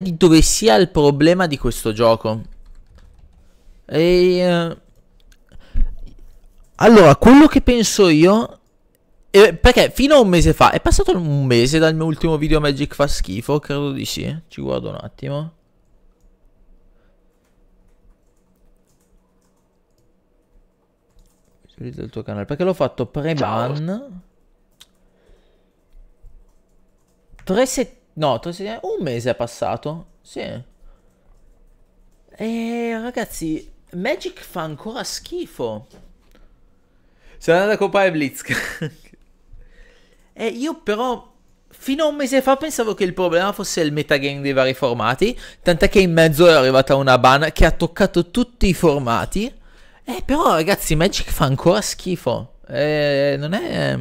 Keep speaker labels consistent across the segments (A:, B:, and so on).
A: di dove sia il problema di questo gioco. E, eh, allora, quello che penso io... Eh, perché fino a un mese fa... È passato un mese dal mio ultimo video Magic fa schifo? Credo di sì. Ci guardo un attimo. del tuo canale perché l'ho fatto pre-ban tre, settimane. No, un mese è passato. Sì. E eh, ragazzi, Magic fa ancora schifo. Sono andato a comprare Blitzcrank. e eh, io però... Fino a un mese fa pensavo che il problema fosse il metagame dei vari formati, tant'è che in mezzo è arrivata una ban che ha toccato tutti i formati. E eh, però ragazzi, Magic fa ancora schifo. E non è...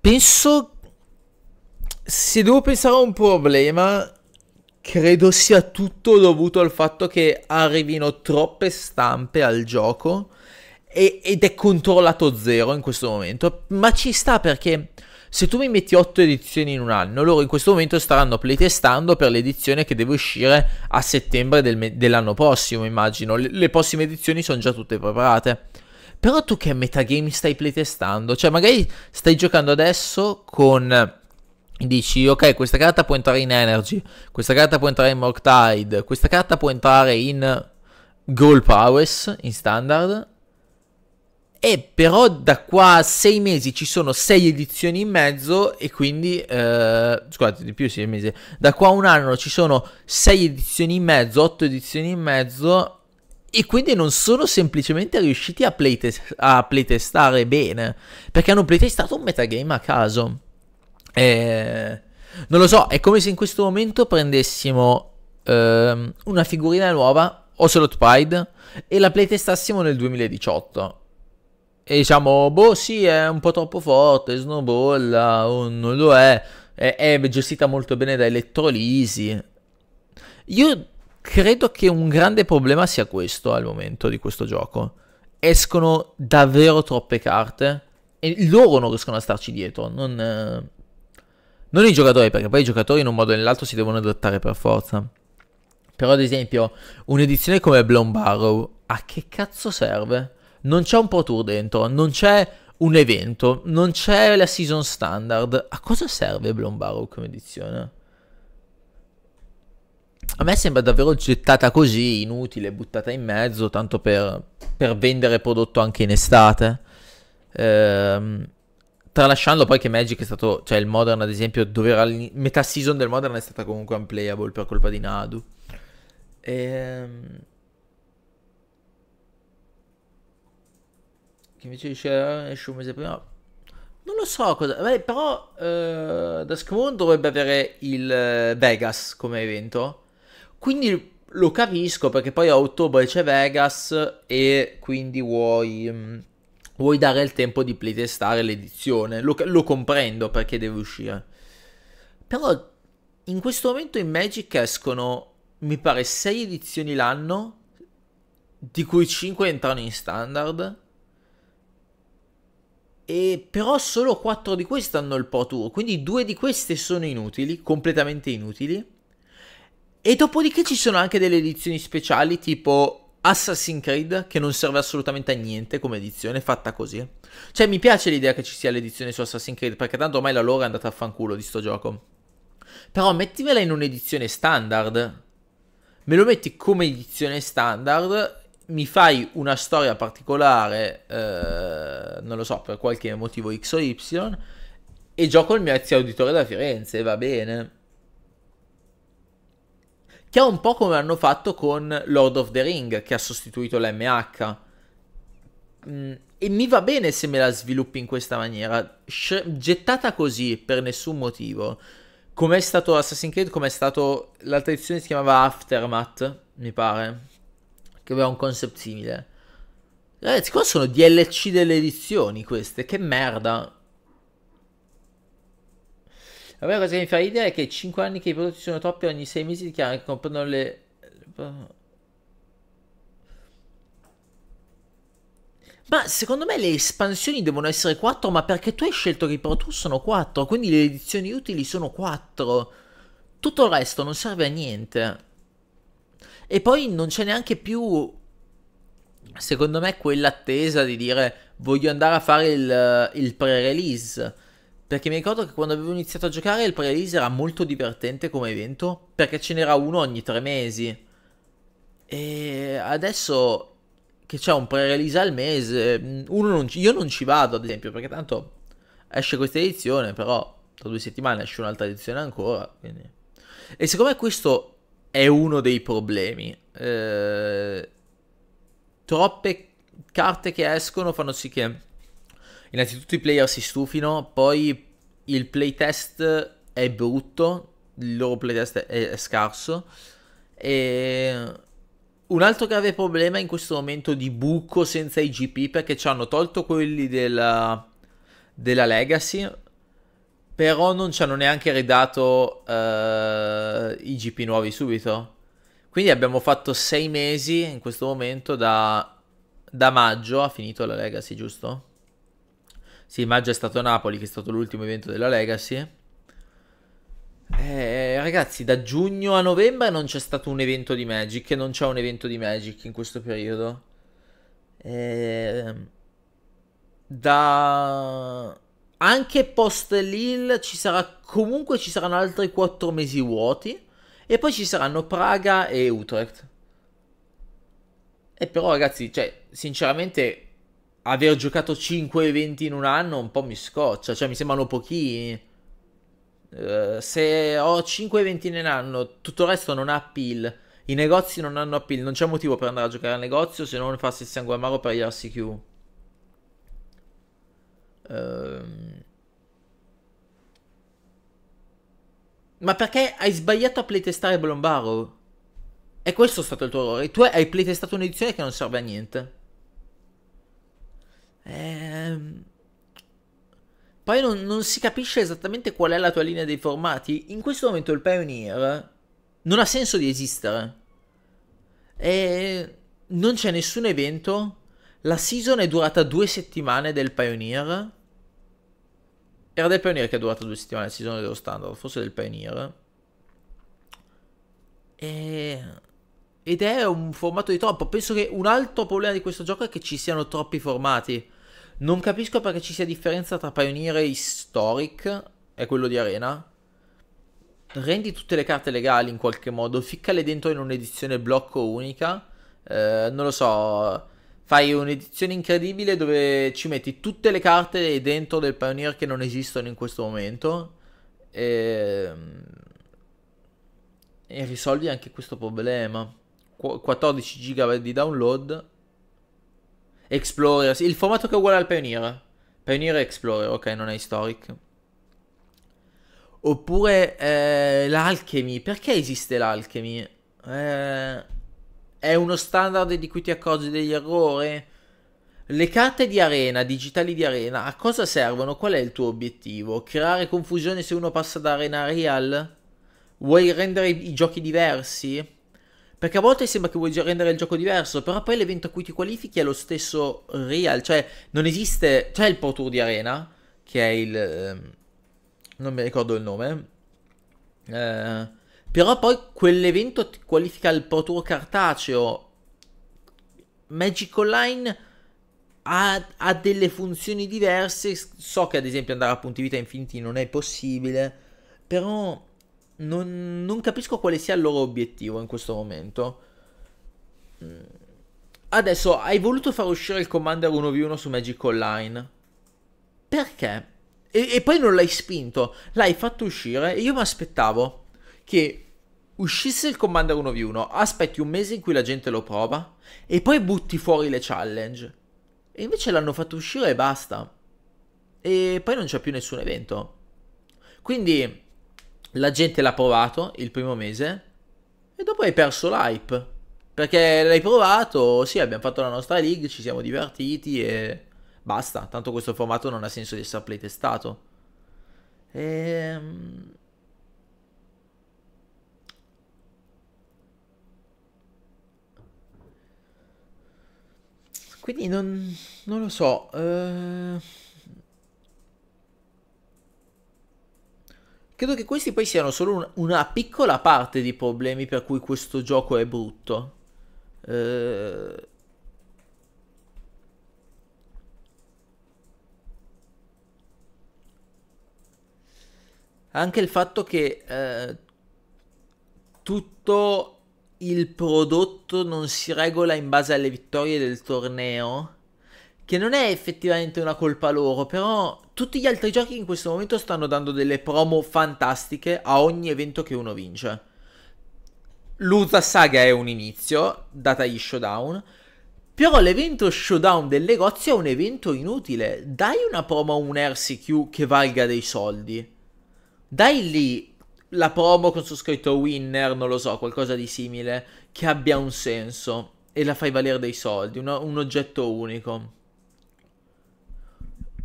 A: Penso se devo pensare a un problema, credo sia tutto dovuto al fatto che arrivino troppe stampe al gioco e, ed è controllato zero in questo momento. Ma ci sta perché se tu mi metti 8 edizioni in un anno, loro in questo momento staranno playtestando per l'edizione che deve uscire a settembre del me- dell'anno prossimo, immagino. Le-, le prossime edizioni sono già tutte preparate. Però tu che metagame stai playtestando? Cioè magari stai giocando adesso con dici ok questa carta può entrare in energy questa carta può entrare in Mortide questa carta può entrare in Goal Prowess in standard e però da qua a sei mesi ci sono sei edizioni in mezzo e quindi eh, scusate di più sei mesi da qua a un anno ci sono sei edizioni in mezzo otto edizioni in mezzo e quindi non sono semplicemente riusciti a, playtest- a playtestare bene perché hanno playtestato un metagame a caso eh, non lo so, è come se in questo momento prendessimo ehm, una figurina nuova, Ocelot Pride, e la playtestassimo nel 2018. E diciamo, boh sì, è un po' troppo forte, snowballa, oh, non lo è, è, è gestita molto bene da elettrolisi. Io credo che un grande problema sia questo al momento di questo gioco. Escono davvero troppe carte e loro non riescono a starci dietro. Non, eh, non i giocatori, perché poi i giocatori in un modo o nell'altro si devono adattare per forza. Però ad esempio, un'edizione come Blown Barrow, a che cazzo serve? Non c'è un Pro Tour dentro, non c'è un evento, non c'è la season standard. A cosa serve Blown Barrow come edizione? A me sembra davvero gettata così, inutile, buttata in mezzo, tanto per, per vendere prodotto anche in estate. Ehm Tralasciando poi che Magic è stato, cioè il Modern ad esempio, dove era metà season del Modern è stata comunque unplayable per colpa di Nadu. Ehm... Che invece dice eh, esce un mese prima. Non lo so cosa. Beh, però eh, Duskmoon dovrebbe avere il eh, Vegas come evento. Quindi lo capisco perché poi a ottobre c'è Vegas e quindi vuoi. Mm, vuoi dare il tempo di playtestare l'edizione, lo, lo comprendo perché deve uscire. Però in questo momento in Magic escono, mi pare, 6 edizioni l'anno, di cui 5 entrano in standard. E però solo 4 di queste hanno il Pro Tour, quindi 2 di queste sono inutili, completamente inutili. E dopodiché ci sono anche delle edizioni speciali tipo Assassin's Creed che non serve assolutamente a niente come edizione fatta così. Eh. Cioè mi piace l'idea che ci sia l'edizione su Assassin's Creed perché tanto ormai la loro è andata a fanculo di sto gioco. Però mettimela in un'edizione standard. Me lo metti come edizione standard, mi fai una storia particolare, eh, non lo so, per qualche motivo X o Y, e gioco il mio ex auditore da Firenze, va bene che è un po' come hanno fatto con Lord of the Ring, che ha sostituito l'MH. Mm, e mi va bene se me la sviluppi in questa maniera, Sh- gettata così per nessun motivo. Come è stato Assassin's Creed, come è stato... L'altra edizione si chiamava Aftermath, mi pare, che aveva un concept simile. Ragazzi, qua sono DLC delle edizioni queste, che merda. La prima cosa che mi fa ridere è che 5 anni che i prodotti sono troppi ogni 6 mesi dichiarano che comprano le... Ma secondo me le espansioni devono essere 4, ma perché tu hai scelto che i Pro Tour sono 4, quindi le edizioni utili sono 4. Tutto il resto non serve a niente. E poi non c'è neanche più, secondo me, quell'attesa di dire voglio andare a fare il, il pre-release. Perché mi ricordo che quando avevo iniziato a giocare il pre-release era molto divertente come evento, perché ce n'era uno ogni tre mesi. E adesso che c'è un pre-release al mese, mm, non io non ci vado ad esempio, perché tanto esce questa edizione, però tra due settimane esce un'altra edizione ancora. Quindi... E secondo me questo è uno dei problemi. Eh, troppe carte che escono fanno sì che innanzitutto i player si stufino, poi il playtest è brutto, il loro playtest è, è scarso. E un altro grave problema in questo momento di buco senza IGP perché ci hanno tolto quelli della, della Legacy, però non ci hanno neanche ridato uh, i nuovi subito. Quindi abbiamo fatto sei mesi in questo momento da, da maggio, ha finito la Legacy, giusto? Sì, maggio è stato Napoli, che è stato l'ultimo evento della Legacy. Eh, ragazzi, da giugno a novembre non c'è stato un evento di Magic. Non c'è un evento di Magic in questo periodo. Eh, da anche post Lille ci sarà comunque ci saranno altri 4 mesi vuoti e poi ci saranno Praga e Utrecht. E però ragazzi, cioè, sinceramente aver giocato 5 eventi in un anno un po' mi scoccia, cioè mi sembrano pochini. Uh, se ho 5 eventi in un anno, tutto il resto non ha appeal. I negozi non hanno appeal, non c'è motivo per andare a giocare al negozio se non farsi il sangue amaro per gli RCQ. Uh... Ehm. Ma perché hai sbagliato a playtestare Blombaro? E questo è stato il tuo errore. Tu hai playtestato un'edizione che non serve a niente. Ehm... Poi non, non, si capisce esattamente qual è la tua linea dei formati. In questo momento il Pioneer non ha senso di esistere. E non c'è nessun evento. La season è durata due settimane del Pioneer. Era del Pioneer che è durata due settimane la season dello standard, forse del Pioneer. E... Ed è un formato di troppo. Penso che un altro problema di questo gioco è che ci siano troppi formati non capisco perché ci sia differenza tra Pioneer e Historic e quello di Arena. Rendi tutte le carte legali in qualche modo, ficcale dentro in un'edizione blocco unica. Eh, non lo so, fai un'edizione incredibile dove ci metti tutte le carte dentro del Pioneer che non esistono in questo momento. E, ehm, e risolvi anche questo problema. 14 GB di download Explorer, il formato che è uguale al Pioneer. Pioneer e Explorer, ok, non è Historic. Oppure eh, l'Alchemy, perché esiste l'Alchemy? Eh, è uno standard di cui ti accorgi degli errori? Le carte di arena, digitali di arena, a cosa servono? Qual è il tuo obiettivo? Creare confusione se uno passa da arena real? Vuoi rendere i giochi diversi? Perché a volte sembra che vuoi rendere il gioco diverso, però poi l'evento a cui ti qualifichi è lo stesso real, cioè non esiste, c'è il Pro Tour di Arena, che è il... Eh, non mi ricordo il nome, eh, però poi quell'evento ti qualifica il Pro Tour cartaceo. Magic Online ha, ha delle funzioni diverse, so che ad esempio andare a punti vita infiniti non è possibile, però non, non capisco quale sia il loro obiettivo in questo momento. Mm. Adesso, hai voluto far uscire il Commander 1v1 su Magic Online? Perché? E, e poi non l'hai spinto, l'hai fatto uscire e io mi aspettavo che uscisse il Commander 1v1, aspetti un mese in cui la gente lo prova e poi butti fuori le challenge. E invece l'hanno fatto uscire e basta. E poi non c'è più nessun evento. Quindi la gente l'ha provato il primo mese e dopo hai perso l'hype. Perché l'hai provato, sì, abbiamo fatto la nostra league, ci siamo divertiti e basta. Tanto questo formato non ha senso di essere playtestato. E... Ehm, quindi non, non lo so. Eh... Credo che questi poi siano solo un, una piccola parte di problemi per cui questo gioco è brutto. Eh... Anche il fatto che eh, tutto il prodotto non si regola in base alle vittorie del torneo, che non è effettivamente una colpa loro, però tutti gli altri giochi in questo momento stanno dando delle promo fantastiche a ogni evento che uno vince. Luta Saga è un inizio, data gli showdown. Però l'evento showdown del negozio è un evento inutile. Dai una promo a un RCQ che valga dei soldi. Dai lì la promo con su scritto winner, non lo so, qualcosa di simile, che abbia un senso e la fai valere dei soldi, un, un oggetto unico.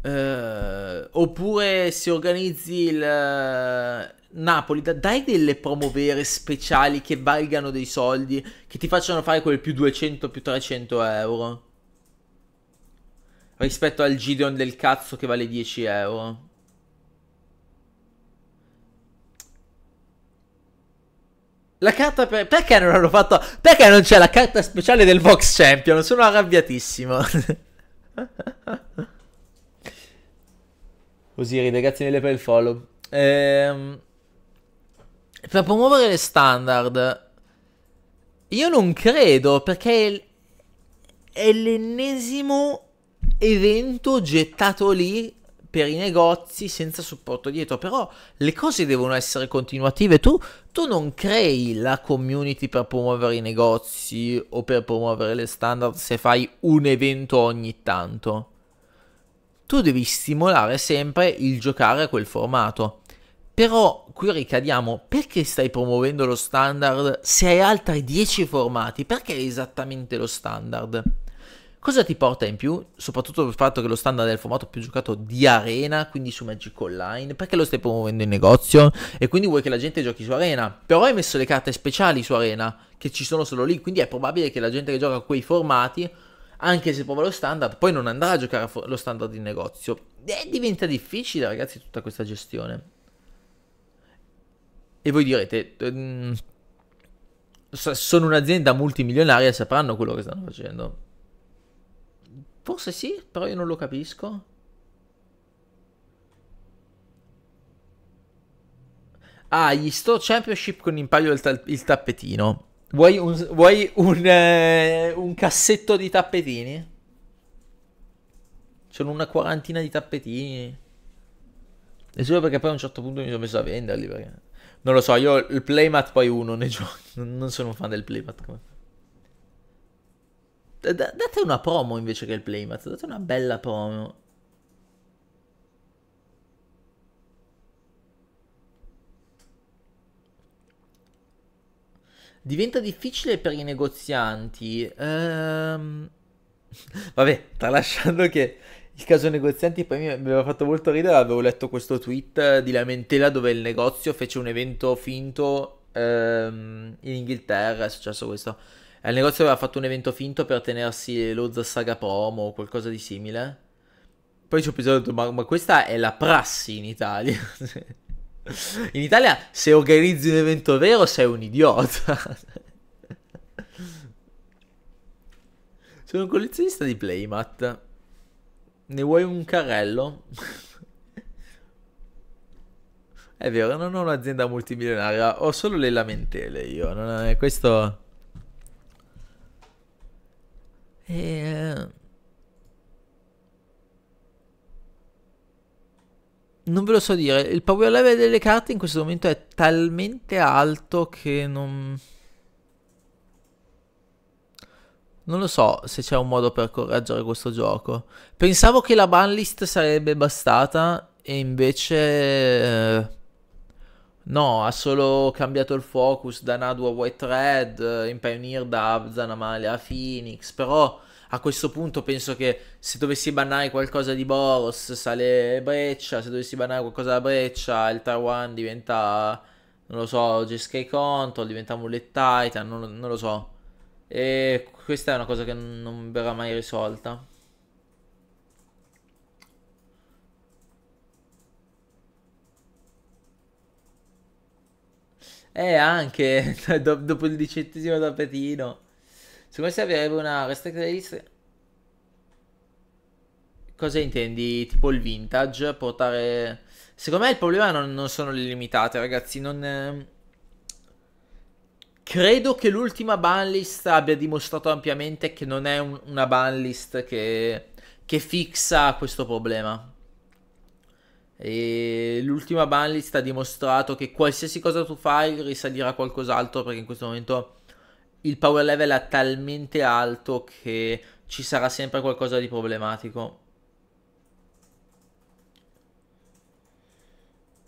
A: Eh, oppure se organizzi il eh, Napoli, dai delle promovere speciali che valgano dei soldi, che ti facciano fare quel più 200, più 300 euro. Rispetto al Gideon del cazzo che vale 10 euro. La carta per... Perché non hanno fatto... Perché non c'è la carta speciale del Vox Champion? Sono arrabbiatissimo. Osiride, grazie mille per il follow. Ehm, per promuovere le standard, io non credo perché è l'ennesimo evento gettato lì per i negozi senza supporto dietro, però le cose devono essere continuative. Tu, tu, non crei la community per promuovere i negozi o per promuovere le standard se fai un evento ogni tanto tu devi stimolare sempre il giocare a quel formato. Però qui ricadiamo, perché stai promuovendo lo standard se hai altri 10 formati? Perché è esattamente lo standard? Cosa ti porta in più? Soprattutto il fatto che lo standard è il formato più giocato di arena, quindi su Magic Online, perché lo stai promuovendo in negozio e quindi vuoi che la gente giochi su arena. Però hai messo le carte speciali su arena, che ci sono solo lì, quindi è probabile che la gente che gioca a quei formati anche se prova lo standard, poi non andrà a giocare lo standard in negozio. E diventa difficile, ragazzi, tutta questa gestione. E voi direte, ehm, sono un'azienda multimilionaria e sapranno quello che stanno facendo. Forse sì, però io non lo capisco. Ah, gli Store Championship con in palio il, ta- il tappetino. Vuoi un, vuoi un, eh, un cassetto di tappetini? Sono una quarantina di tappetini. E solo perché poi a un certo punto mi sono messo a venderli. Perché... Non lo so, io il playmat poi uno ne gioco. Non sono un fan del playmat. Come... D- date una promo invece che il playmat. Date una bella promo. diventa difficile per i negozianti. Ehm... Vabbè, tralasciando che il caso negozianti poi mi aveva fatto molto ridere, avevo letto questo tweet di lamentela dove il negozio fece un evento finto ehm, in Inghilterra, è successo questo. Eh, il negozio aveva fatto un evento finto per tenersi lo Zassaga Promo o qualcosa di simile. Poi ci ho pensato, ma, ma questa è la prassi in Italia. In Italia se organizzi un evento vero sei un idiota. Sono un collezionista di Playmat. Ne vuoi un carrello? È vero, non ho un'azienda multimilionaria, ho solo le lamentele io. Non è questo... E... Eh, non ve lo so dire, il power level delle carte in questo momento è talmente alto che non... Non lo so se c'è un modo per correggere questo gioco. Pensavo che la banlist sarebbe bastata e invece... Eh, no, ha solo cambiato il focus da Nadu a White Red, in Pioneer da Abzan a Phoenix, però a questo punto penso che se dovessi bannare qualcosa di Boros sale Breccia, se dovessi bannare qualcosa da Breccia il Taiwan diventa, non lo so, GSK Control, diventa Mullet Titan, non, non, lo so. E questa è una cosa che non verrà mai risolta. E eh, anche dopo il diciottesimo tappetino. Secondo me servirebbe una restricted list. Cosa intendi? Tipo il vintage? Portare. Secondo me il problema non, non sono le limitate, ragazzi. Non. Ehm, credo che l'ultima banlist abbia dimostrato ampiamente che non è un, una banlist che, che fixa questo problema. E l'ultima banlist ha dimostrato che qualsiasi cosa tu fai risalirà a qualcos'altro perché in questo momento il power level è talmente alto che ci sarà sempre qualcosa di problematico.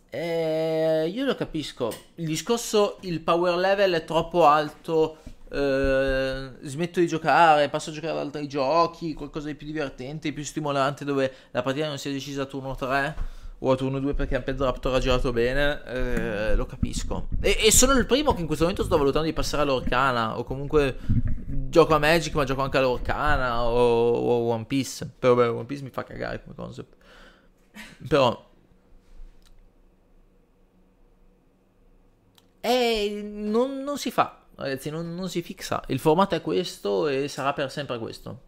A: Eh, io lo capisco. Il discorso, il power level è troppo alto. Eh, smetto di giocare, passo a giocare ad altri giochi, qualcosa di più divertente, di più stimolante, dove la partita non sia decisa a turno 3 o a turno 2 perché Amped Raptor ha girato bene, eh, lo capisco. E, e, sono il primo che in questo momento sto valutando di passare all'Orcana, o comunque gioco a Magic ma gioco anche all'Orcana o, o One Piece. Però beh, One Piece mi fa cagare come concept. Però... Eh, non, non si fa, ragazzi, non, non si fixa. Il formato è questo e sarà per sempre questo.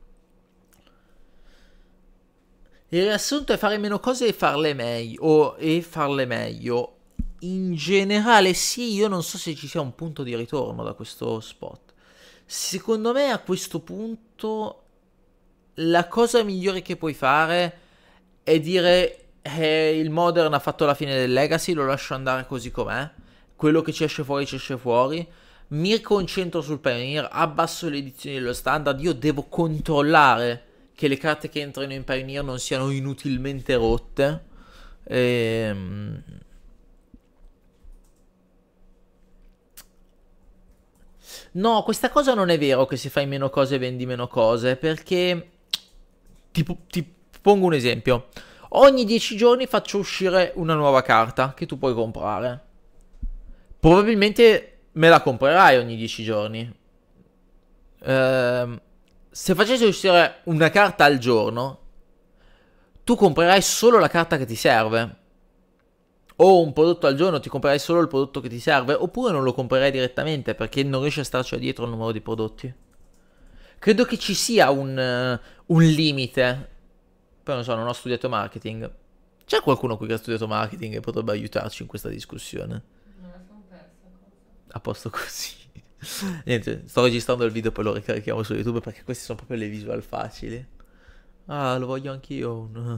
A: Il riassunto è fare meno cose e farle meglio. E farle meglio. In generale, sì, io non so se ci sia un punto di ritorno da questo spot. Secondo me a questo punto la cosa migliore che puoi fare è dire eh, il Modern ha fatto la fine del Legacy, lo lascio andare così com'è. Quello che ci esce fuori ci esce fuori. Mi concentro sul Pioneer, abbasso le edizioni dello standard, io devo controllare che le carte che entrano in Pioneer non siano inutilmente rotte. Ehm... No, questa cosa non è vero che se fai meno cose vendi meno cose, perché ti, ti pongo un esempio. Ogni 10 giorni faccio uscire una nuova carta che tu puoi comprare. Probabilmente me la comprerai ogni 10 giorni. Ehm, se facessi uscire una carta al giorno, tu comprerai solo la carta che ti serve. O un prodotto al giorno ti comprerai solo il prodotto che ti serve, oppure non lo comprerai direttamente perché non riesci a starci dietro il numero di prodotti. Credo che ci sia un, eh, un limite. Poi non so, non ho studiato marketing. C'è qualcuno qui che ha studiato marketing e potrebbe aiutarci in questa discussione? Non la sono persa. A posto così. Niente, sto registrando il video poi lo ricarichiamo su YouTube perché queste sono proprio le visual facili. Ah, lo voglio anch'io.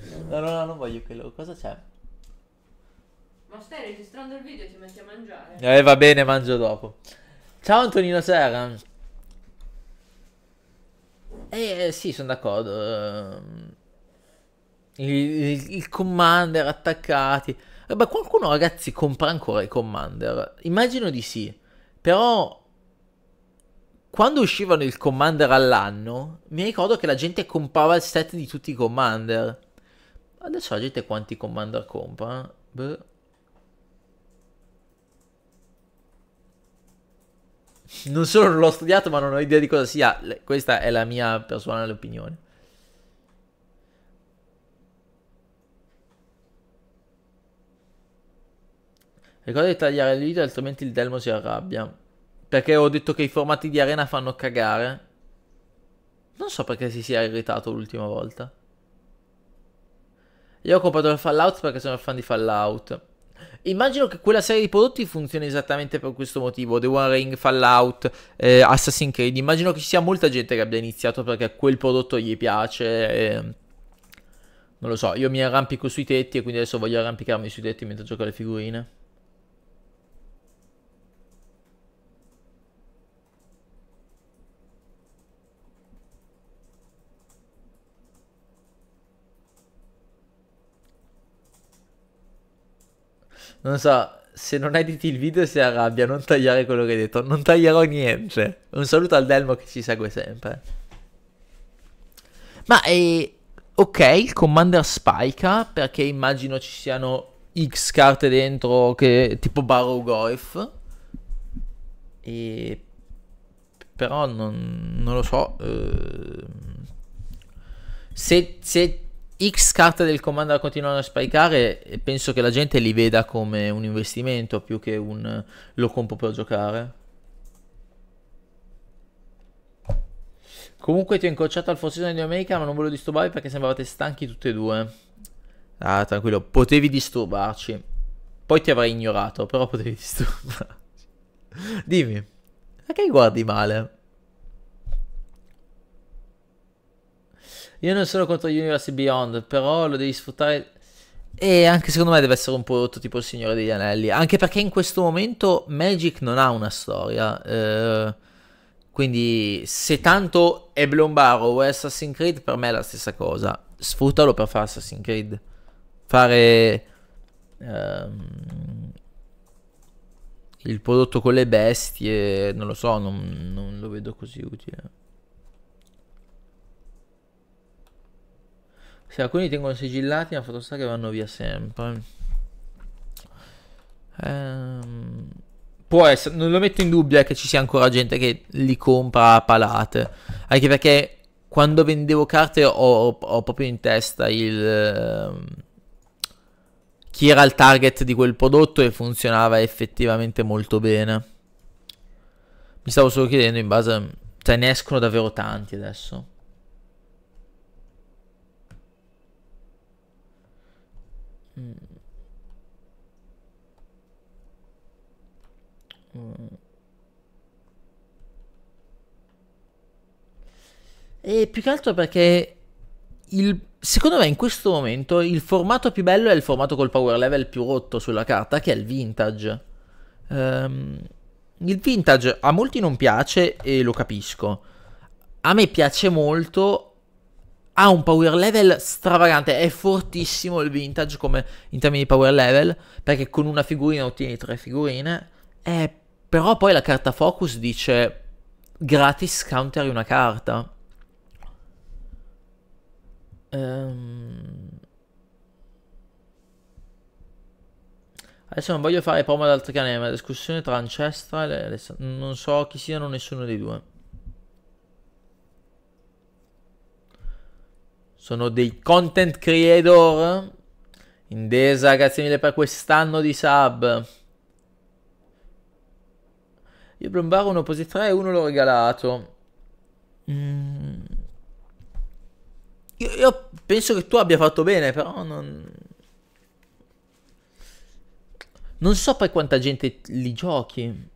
A: No, no, no, non voglio quello. Cosa c'è? Ma stai registrando il video e ti metti a mangiare. Eh, va bene, mangio dopo. Ciao Antonino Serra. Eh, eh sì, sono d'accordo. Ehm, il, il, Commander attaccati. Eh, ma qualcuno, ragazzi, compra ancora i Commander? Immagino di sì. Però quando uscivano il Commander all'anno, mi ricordo che la gente comprava il set di tutti i Commander. Adesso la gente quanti Commander compra? Beh. Non solo non l'ho studiato, ma non ho idea di cosa sia. Questa è la mia personale opinione. Ricorda di tagliare il video, altrimenti il Delmo si arrabbia. Perché ho detto che i formati di arena fanno cagare. Non so perché si sia irritato l'ultima volta. Io ho comprato il Fallout perché sono fan di Fallout. Immagino che quella serie di prodotti funzioni esattamente per questo motivo. The One Ring, Fallout, eh, Assassin's Creed. Immagino che ci sia molta gente che abbia iniziato perché quel prodotto gli piace. Eh. Non lo so, io mi arrampico sui tetti e quindi adesso voglio arrampicarmi sui tetti mentre gioco le figurine. non so, se non editi il video si arrabbia, non tagliare quello che hai detto, non taglierò niente. Un saluto al Delmo che ci segue sempre. Ma eh, ok, il Commander spica perché immagino ci siano X carte dentro che tipo Barrow Goif. E però non, non lo so. Eh, se, se X carte del Commander continuano a spicare e penso che la gente li veda come un investimento più che un lo compro per giocare. Comunque ti ho incrociato al Fossone di America ma non volevo disturbarvi perché sembravate stanchi tutti e due. Ah, tranquillo, potevi disturbarci. Poi ti avrei ignorato, però potevi disturbarci. Dimmi, perché guardi male? Io non sono contro Universe Beyond, però lo devi sfruttare. E anche secondo me deve essere un prodotto tipo il Signore degli Anelli. Anche perché in questo momento Magic non ha una storia. Eh, quindi, se tanto è Barrow o è Assassin's Creed, per me è la stessa cosa. Sfruttalo per fare Assassin's Creed. Fare. Ehm, il prodotto con le bestie, non lo so, non, non lo vedo così utile. Se alcuni tengono sigillati, ma fatto sta che vanno via sempre. Ehm, può essere, non lo metto in dubbio eh, che ci sia ancora gente che li compra a palate. Anche perché quando vendevo carte ho, ho proprio in testa il ehm, chi era il target di quel prodotto e funzionava effettivamente molto bene. Mi stavo solo chiedendo in base... Cioè ne escono davvero tanti adesso. E più che altro perché il, secondo me in questo momento il formato più bello è il formato col power level più rotto sulla carta, che è il vintage. Um, il vintage a molti non piace e lo capisco. A me piace molto. Ha un power level stravagante. È fortissimo il vintage come in termini di power level. Perché con una figurina ottieni tre figurine. È però poi la carta focus dice gratis counteri una carta. Ehm... Adesso non voglio fare promo ad altri canali, ma la discussione tra Ancestral e Alessandro... Non so chi siano nessuno dei due. Sono dei content creator. Indesa, grazie mille per quest'anno di sub. Io Blombaro uno posi 3 e uno l'ho regalato. Mm. Io, io, penso che tu abbia fatto bene, però non... Non so poi quanta gente li giochi.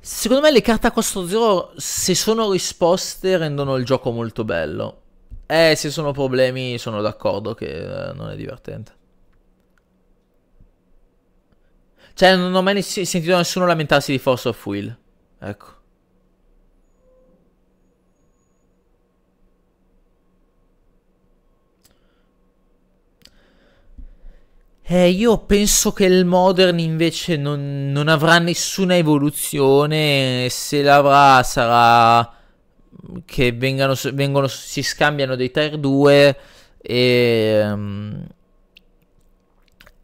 A: Secondo me le carte a costo zero, se sono risposte, rendono il gioco molto bello. Eh, se sono problemi, sono d'accordo che eh, non è divertente. Cioè, non ho mai sentito nessuno lamentarsi di Force of Will. Ecco. Eh, io penso che il Modern invece non, non avrà nessuna evoluzione. Se l'avrà sarà che vengano, vengono, si scambiano dei tier 2 e... Um,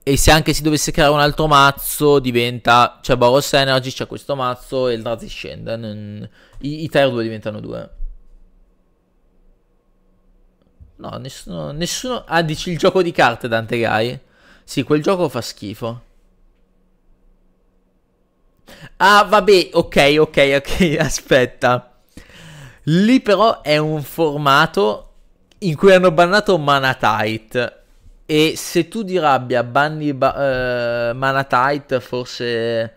A: e se anche si dovesse creare un altro mazzo, diventa. C'è cioè Boros Energy, c'è questo mazzo e il Drazi scende. Non... I, I tier 2 diventano 2. No, nessuno, nessuno. Ah, dici il gioco di carte Dante Guy? Sì, quel gioco fa schifo. Ah, vabbè, ok, ok, ok, aspetta. Lì però è un formato in cui hanno bannato Manatite. E se tu di rabbia banni ba- uh, Manatite, forse.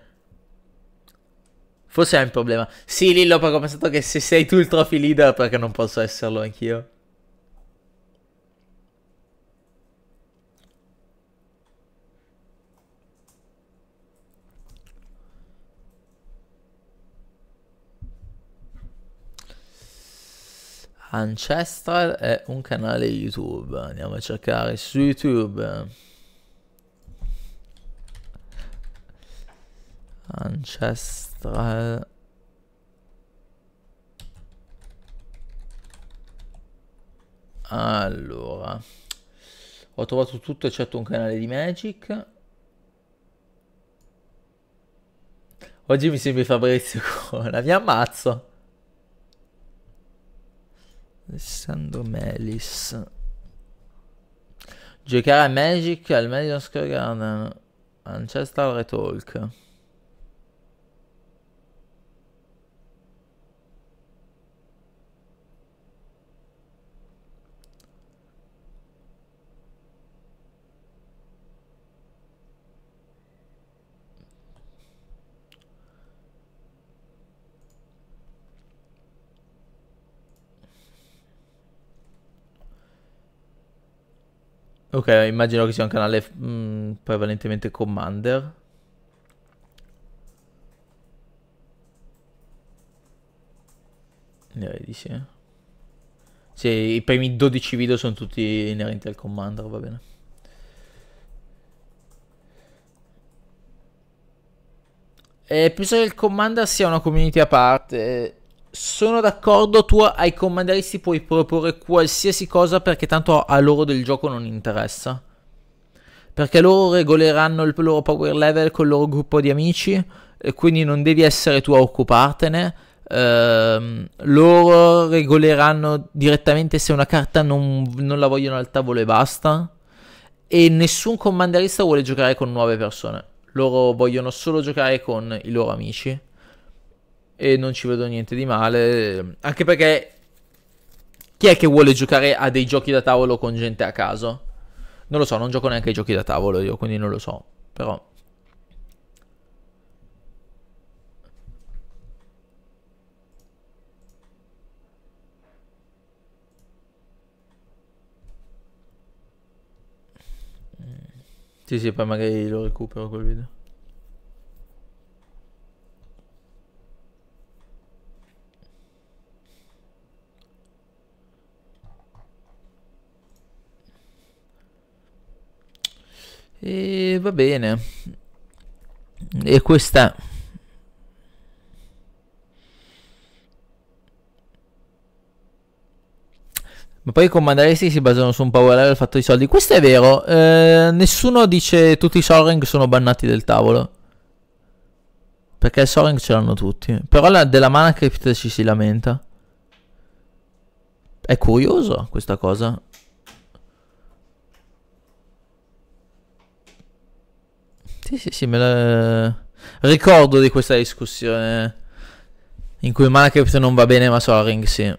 A: Forse hai un problema. Sì, Lillo, ho pensato che se sei tu il trophy leader, perché non posso esserlo anch'io. Ancestral è un canale YouTube. Andiamo a cercare su YouTube. Ancestral. Allora. Ho trovato tutto eccetto un canale di Magic. Oggi mi sembri Fabrizio la mia ammazzo. Alessandro Melis. Giocare a Magic al Madison Square Garden. Ancestral Retalk. Ok, immagino che sia un canale mh, mm, prevalentemente Commander. Direi di sì. Sì, i primi 12 video sono tutti inerenti al Commander, va bene. E eh, penso che il Commander sia una community a parte sono d'accordo, tu ai commanderisti puoi proporre qualsiasi cosa perché tanto a loro del gioco non interessa. Perché loro regoleranno il loro power level con il loro gruppo di amici, quindi non devi essere tu a occupartene. Ehm, loro regoleranno direttamente se una carta non, non la vogliono al tavolo e basta. E nessun commanderista vuole giocare con nuove persone. Loro vogliono solo giocare con i loro amici e non ci vedo niente di male, ehm, anche perché chi è che vuole giocare a dei giochi da tavolo con gente a caso? Non lo so, non gioco neanche ai giochi da tavolo io, quindi non lo so, però... Mm. Sì, sì, poi magari lo recupero quel video. va bene. E questa... Ma poi i comandaristi si basano su un power level fatto di soldi. Questo è vero. Eh, nessuno dice tutti i Soring sono bannati del tavolo. Perché il Soring ce l'hanno tutti. Però la, della Mana Crypt ci si lamenta. È curioso questa cosa. Sì, sì, sì, me la... Ricordo di questa discussione in cui Minecraft non va bene ma Soaring sì.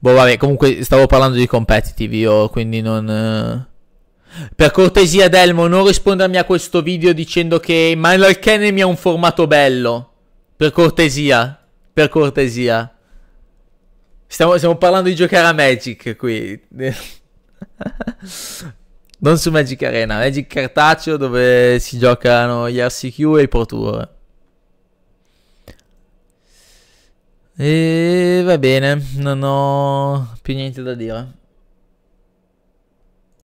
A: Boh, vabbè, comunque stavo parlando di competitive io, quindi non... Eh. Per cortesia, Delmo, non rispondermi a questo video dicendo che Minor Academy è un formato bello. Per cortesia, per cortesia. Stiamo, stiamo parlando di giocare a Magic qui. non su Magic Arena, Magic cartaceo dove si giocano gli RCQ e i Pro Tour. E va bene, non ho più niente da dire.